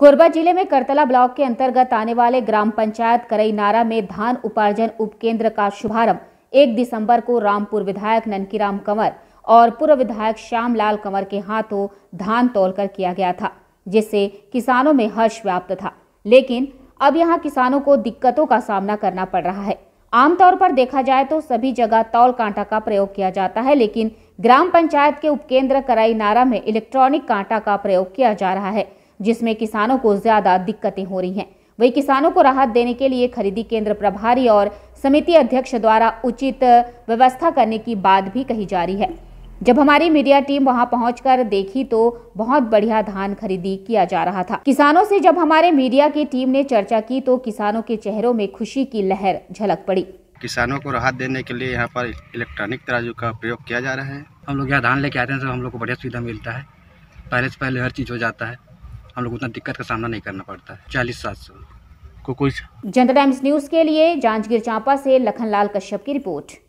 कोरबा जिले में करतला ब्लॉक के अंतर्गत आने वाले ग्राम पंचायत करई नारा में धान उपार्जन उपकेंद्र का शुभारंभ एक दिसंबर को रामपुर विधायक ननकीराम कंवर और पूर्व विधायक श्यामलाल कंवर के हाथों धान तोलकर किया गया था जिससे किसानों में हर्ष व्याप्त था लेकिन अब यहाँ किसानों को दिक्कतों का सामना करना पड़ रहा है आमतौर पर देखा जाए तो सभी जगह तौल कांटा का प्रयोग किया जाता है लेकिन ग्राम पंचायत के उपकेंद्र कराई नारा में इलेक्ट्रॉनिक कांटा का प्रयोग किया जा रहा है जिसमें किसानों को ज़्यादा दिक्कतें हो रही हैं वही किसानों को राहत देने के लिए खरीदी केंद्र प्रभारी और समिति अध्यक्ष द्वारा उचित व्यवस्था करने की बात भी कही जा रही है जब हमारी मीडिया टीम वहां पहुंचकर देखी तो बहुत बढ़िया धान खरीदी किया जा रहा था किसानों से जब हमारे मीडिया की टीम ने चर्चा की तो किसानों के चेहरों में खुशी की लहर झलक पड़ी किसानों को राहत देने के लिए यहाँ पर इलेक्ट्रॉनिक तराजू का प्रयोग किया जा रहा है हम लोग यहाँ धान लेके आते हैं तो हम लोग को बढ़िया सुविधा मिलता है पहले से पहले हर चीज़ हो जाता है हम लोग उतना दिक्कत का सामना नहीं करना पड़ता है चालीस सात सौ को कोई जनता टाइम्स न्यूज़ के लिए जांजगीर चांपा से लखनलाल कश्यप की रिपोर्ट